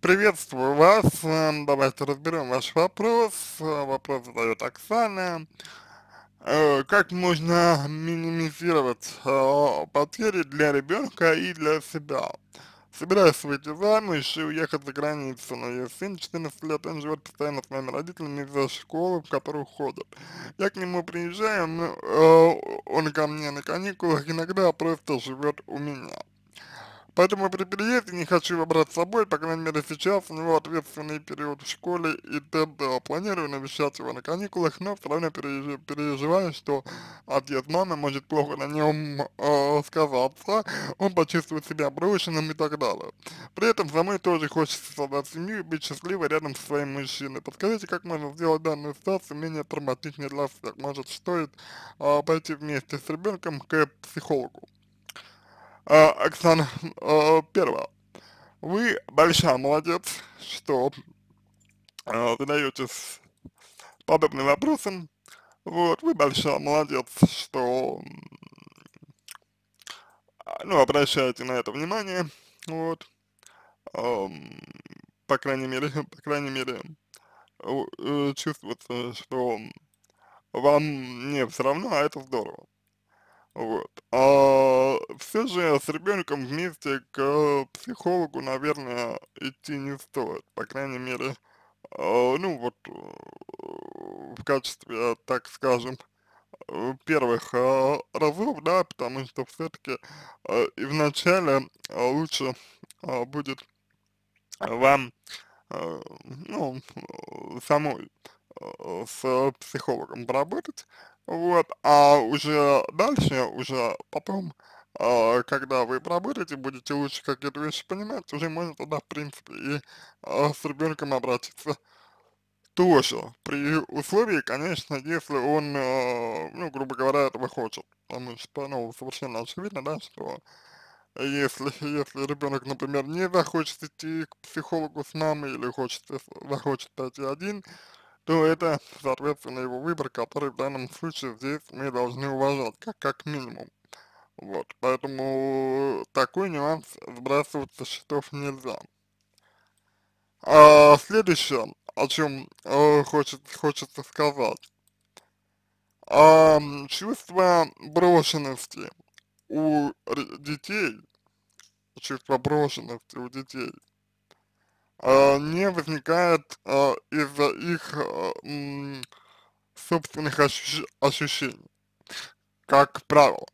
Приветствую вас. Эм, давайте разберем ваш вопрос. Э, вопрос задает Оксана. Э, как можно минимизировать э, потери для ребенка и для себя? Собираюсь выйти замуж и уехать за границу, но ее сын 14 лет, он живет постоянно с моими родителями из-за школы, в которую ходят. Я к нему приезжаю, он ко мне на каникулах иногда просто живет у меня. Поэтому при переезде не хочу его брать с собой, по крайней мере сейчас, у него ответственный период в школе и т.д. Планирую навещать его на каникулах, но все равно переживаю, что отъезд мамы может плохо на нем э, сказаться, он почувствует себя брошенным и так далее. При этом за мной тоже хочется создать семью и быть счастливой рядом со своим мужчиной. Подскажите, как можно сделать данную ситуацию менее травматичной для всех? Может, стоит э, пойти вместе с ребенком к психологу? э, Оксана, а, первое, вы большая молодец, что а, задаетесь подобным вопросом, вот, вы большая молодец, что, ну, обращаете на это внимание, вот, по крайней мере, по крайней мере, э, чувствуется, что вам не все равно, а это здорово, вот. А, все же с ребенком вместе к э, психологу, наверное, идти не стоит, по крайней мере, э, ну вот э, в качестве, так скажем, первых разов, да, потому что все-таки и вначале лучше будет вам, ну, самой с психологом поработать, вот, а уже дальше, уже потом, а, когда вы пробудете, будете лучше какие-то вещи понимать, уже можно тогда, в принципе, и а, с ребенком обратиться тоже, при условии, конечно, если он, а, ну, грубо говоря, этого хочет, потому что, ну, совершенно очевидно, да, что если, если ребенок, например, не захочет идти к психологу с мамой или хочет, захочет пойти один, то это, соответственно, его выбор, который в данном случае здесь мы должны уважать, как, как минимум. Вот, поэтому такой нюанс сбрасывать со счетов нельзя. А, следующее, о чем э, хочет, хочется сказать. А, чувство брошенности у детей, чувство брошенности у детей, а, не возникает а, из-за их а, м, собственных ощущ ощущений, как правило.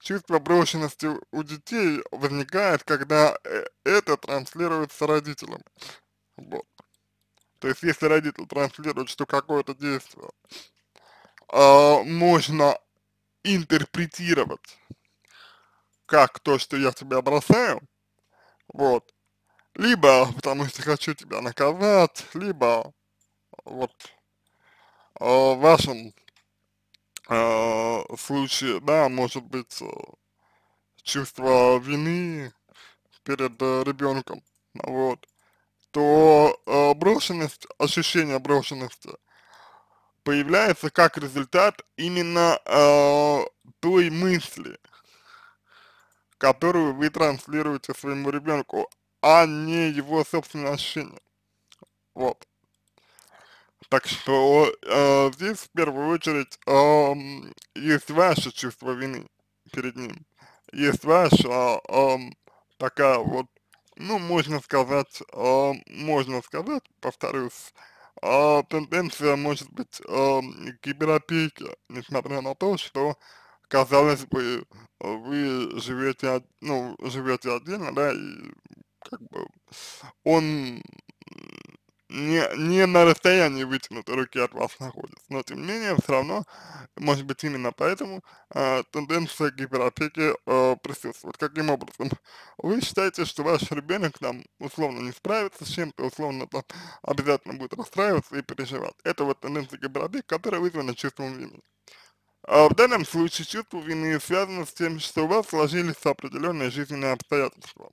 Чувство брошенности у детей возникает, когда э, это транслируется родителям. Вот. То есть, если родитель транслирует, что какое-то действие э, можно интерпретировать как то, что я тебя бросаю, вот, либо потому что хочу тебя наказать, либо вот э, вашим в а, случае, да, может быть э, чувство вины перед э, ребенком, вот, то э, брошенность, ощущение брошенности появляется как результат именно э, той мысли, которую вы транслируете своему ребенку, а не его собственное ощущение. Вот. Так что э, здесь в первую очередь э, есть ваше чувство вины перед ним, есть ваша э, такая вот, ну, можно сказать, э, можно сказать, повторюсь, э, тенденция может быть э, киберопейки, несмотря на то, что казалось бы, вы живете, ну, живете отдельно, да, и как бы он не, не на расстоянии вытянутой руки от вас находится. Но тем не менее, все равно, может быть, именно поэтому э, тенденция к гиперопеке э, присутствует. Каким образом? Вы считаете, что ваш ребенок там условно не справится с чем-то, условно там обязательно будет расстраиваться и переживать. Это вот тенденция к гиперопеке, которая вызвана чувством времени. А, в данном случае чувство вины связано с тем, что у вас сложились определенные жизненные обстоятельства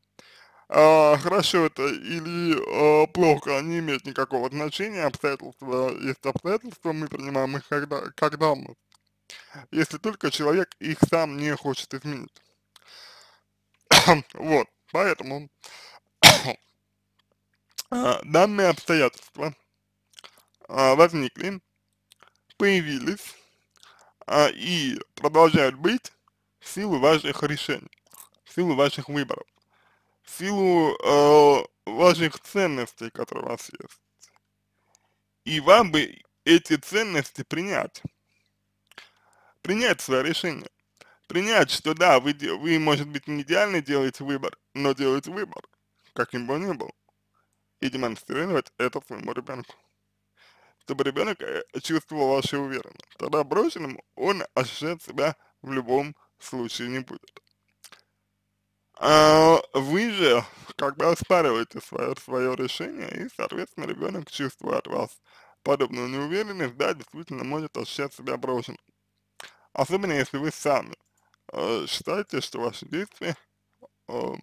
э, хорошо это или э, плохо, не имеет никакого значения, обстоятельства есть обстоятельства, мы принимаем их когда, когда, данность, если только человек их сам не хочет изменить. вот, поэтому а, данные обстоятельства э, возникли, появились э, и продолжают быть в силу ваших решений, в силу ваших выборов силу э, ваших ценностей, которые у вас есть. И вам бы эти ценности принять. Принять свое решение. Принять, что да, вы, вы может быть, не идеально делаете выбор, но делаете выбор, каким бы он ни был. И демонстрировать это своему ребенку. Чтобы ребенок э, чувствовал вашу уверенность. Тогда брошенным он ощущать себя в любом случае не будет. А вы же как бы оспариваете свое, свое решение, и, соответственно, ребенок, чувствует от вас подобную неуверенность, да, действительно может ощущать себя брошенным. Особенно, если вы сами э, считаете, что ваши действия э,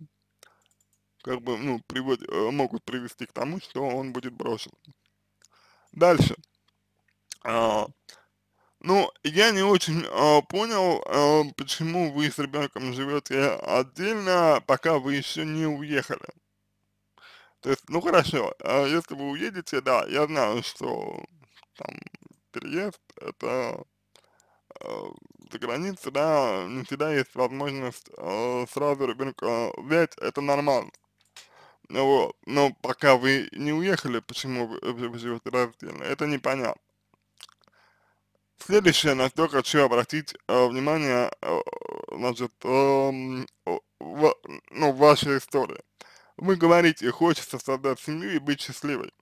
как бы, ну, привод, э, могут привести к тому, что он будет брошен. Дальше. Э, ну, я не очень э, понял, э, почему вы с ребенком живете отдельно, пока вы еще не уехали. То есть, ну хорошо, э, если вы уедете, да, я знаю, что там переезд это э, за границу, да, не всегда есть возможность э, сразу ребенка взять, это нормально. Ну вот, но пока вы не уехали, почему вы, вы живете раздельно, это непонятно. Следующее на что хочу обратить э, внимание, э, значит, э, в, ну, вашей истории. Вы говорите, хочется создать семью и быть счастливой.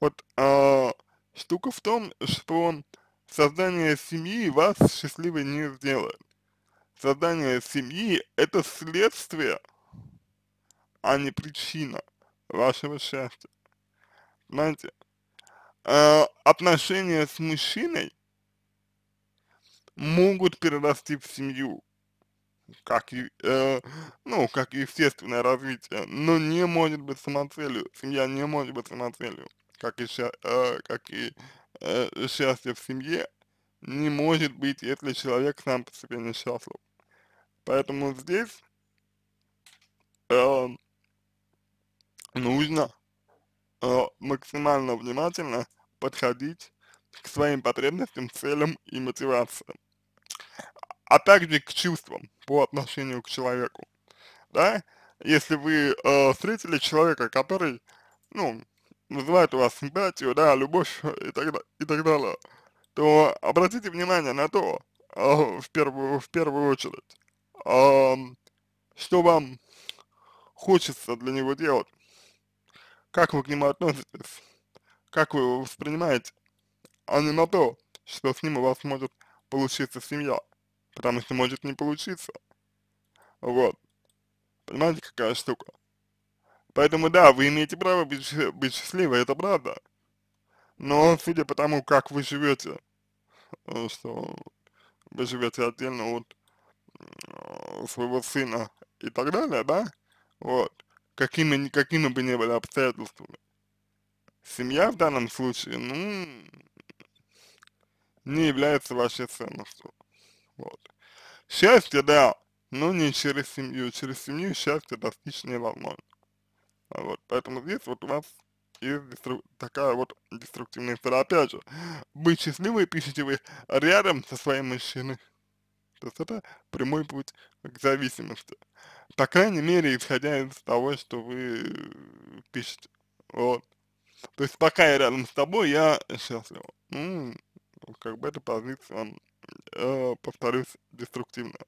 Вот э, штука в том, что создание семьи вас счастливой не сделает. Создание семьи – это следствие, а не причина вашего счастья. Знаете, Э, отношения с мужчиной могут перерасти в семью, как, э, ну, как естественное развитие, но не может быть самоцелью, семья не может быть самоцелью, как и, э, как и э, счастье в семье не может быть, если человек сам по себе несчастлив. Поэтому здесь э, нужно Э, максимально внимательно подходить к своим потребностям, целям и мотивациям, а также к чувствам по отношению к человеку, да, если вы э, встретили человека, который, ну, вызывает у вас симпатию, да, любовь и так, и так далее, то обратите внимание на то, э, в, первую, в первую очередь, э, что вам хочется для него делать, как вы к нему относитесь, как вы его воспринимаете, а не на то, что с ним у вас может получиться семья, потому что может не получиться. Вот. Понимаете, какая штука? Поэтому да, вы имеете право быть, быть счастливы, это правда. Но судя по тому, как вы живете, э, что вы живете отдельно от э, своего сына и так далее, да, вот, какими, какими бы ни были обстоятельствами. Семья в данном случае, ну, не является вашей ценностью. Вот. Счастье, да, но не через семью. Через семью счастье достичь невозможно. А вот, поэтому здесь вот у вас есть такая вот деструктивная история. Опять же, быть счастливой, пишите вы рядом со своим мужчиной. То есть это прямой путь к зависимости. По крайней мере, исходя из того, что вы пишете. Вот. То есть пока я рядом с тобой, я счастлив. Ну, как бы эта позиция, э, повторюсь, деструктивна.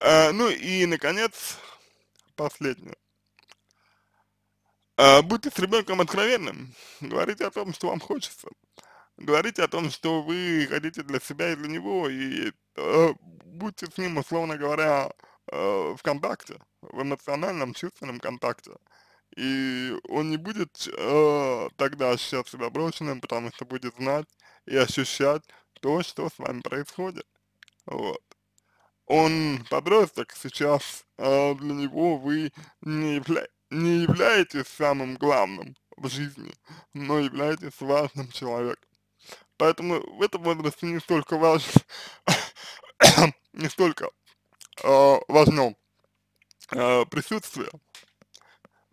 Э, ну и, наконец, последнее. Э, будьте с ребенком откровенным. Говорите о том, что вам хочется. Говорите о том, что вы хотите для себя и для него, и э, будьте с ним, условно говоря, э, в контакте, в эмоциональном, чувственном контакте. И он не будет э, тогда ощущать себя брошенным, потому что будет знать и ощущать то, что с вами происходит. Вот. Он подросток, сейчас э, для него вы не, явля не являетесь самым главным в жизни, но являетесь важным человеком. Поэтому в этом возрасте не столько важен не столько э, важно э, присутствие,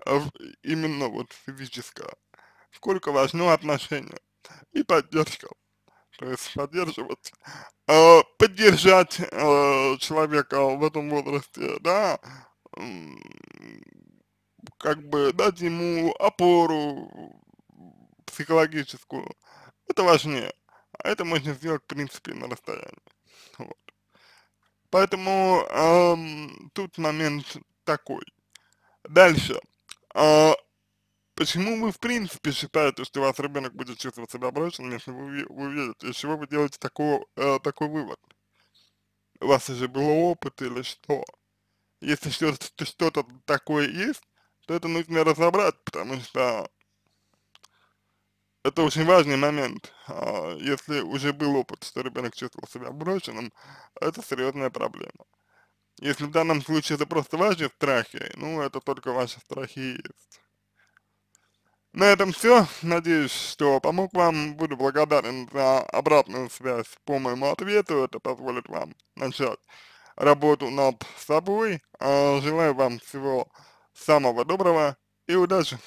а, именно вот физическое, сколько важно отношение и поддержка. То есть поддерживать, э, поддержать э, человека в этом возрасте, да, как бы дать ему опору психологическую, это важнее. А это можно сделать, в принципе, на расстоянии. Вот. Поэтому эм, тут момент такой. Дальше. Э, почему вы в принципе считаете, что у вас ребенок будет чувствовать себя брошенным, если вы, вы увидите? Из чего вы делаете такой, э, такой вывод? У вас уже был опыт или что? Если что-то такое есть, то это нужно разобрать, потому что это очень важный момент. А, если уже был опыт, что ребенок чувствовал себя брошенным, это серьезная проблема. Если в данном случае это просто ваши страхи, ну это только ваши страхи есть. На этом все. Надеюсь, что помог вам. Буду благодарен за обратную связь по моему ответу. Это позволит вам начать работу над собой. А, желаю вам всего самого доброго и удачи!